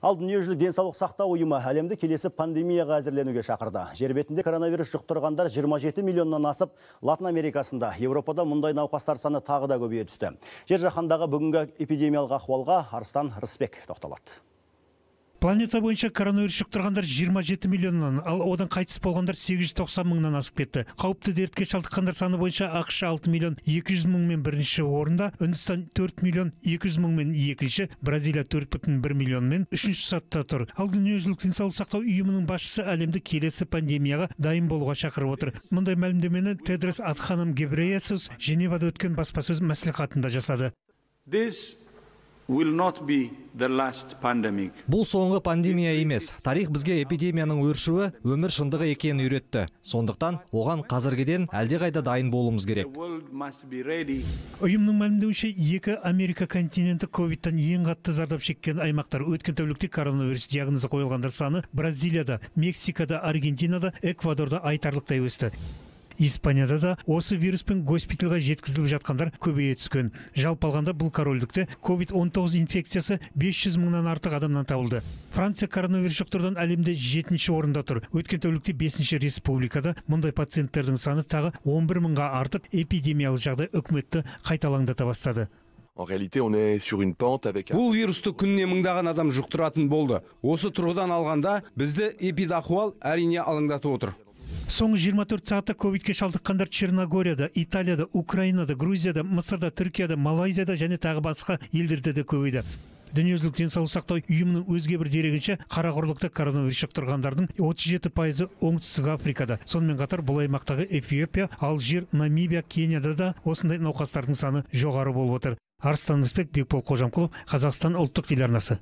Ал дүниежүзілік денсаулық сақтау ұйымы әлемді келесі пандемияға әзірленуге шақырды. Жер бетінде коронавирус жұқтырғандар 27 миллионнан асып, Латын Америкасында, Еуропада мұндай науқастар саны тағы да көбейе түсті. Жер жаһандағы бүгінгі эпидемиялық ахуалға Арыстан Рысбек тоқталады планета бойынша коронавирус жұқтырғандар 27 миллионнан ал одан қайтыс болғандар 890 мыңнан асып кетті қауіпті дертке шалдыққандар саны бойынша ақш 6 миллион 200 мыңмен бірінші орында үндістан 4 миллион 200 мыңмен екінші бразилия 4,1 миллионмен үшінші сатыда тұр ал дүниежүзілік денсаулық сақтау ұйымының басшысы әлемді келесі пандемияға дайын болуға шақырып отыр мұндай мәлімдемені тедрес адханом гебрейесус женевада өткен баспасөз мәслихатында жасады бұл соңғы пандемия емес тарих бізге эпидемияның өршуі өмір шындығы екенін үйретті сондықтан оған қазіргіден әлдеқайда дайын болуымыз керек ұйымның мәлімдеуінше екі америка континенті ковидтан ең қатты зардап шеккен аймақтар өткен тәулікте коронавирус диагнозы қойылғандар саны бразилияда мексикада аргентинада эквадорда айтарлықтай өсті испанияда да осы вируспен госпитальға жеткізіліп жатқандар көбейе түскен жалпы алғанда бұл корольдікте covid 19 инфекциясы 500 мыңнан артық адамнан табылды франция коронавирус жұқтырудан әлемде жетінші орында тұр өткен тәулікте бесінші республикада мұндай пациенттердің саны тағы 11 мыңға артып эпидемиялық жағдай үкіметті қайталаңдата бастады бұл вирусты күніне мыңдаған адам жұқтыратын болды осы тұрғыдан алғанда бізді эпидахуал әрине алаңдатып отыр соңғы 24 сағатта ковидке шалдыққандар черногорияда италияда украинада грузияда мысырда түркияда малайзияда және тағы басқа елдерде де көбейді дүниежүзілік денсаулық сақтау ұйымының өзге бір дерегінше қара құрлықта коронавирус жұқтырғандардың отыз жеті пайызы оңтүстік африкада сонымен қатар бұл аймақтағы эфиопия алжир намибия кенияда да осындай науқастардың саны жоғары болып отыр арыстан рысбек бекбол қожамқұлов қазақстан ұлттық телеарнасы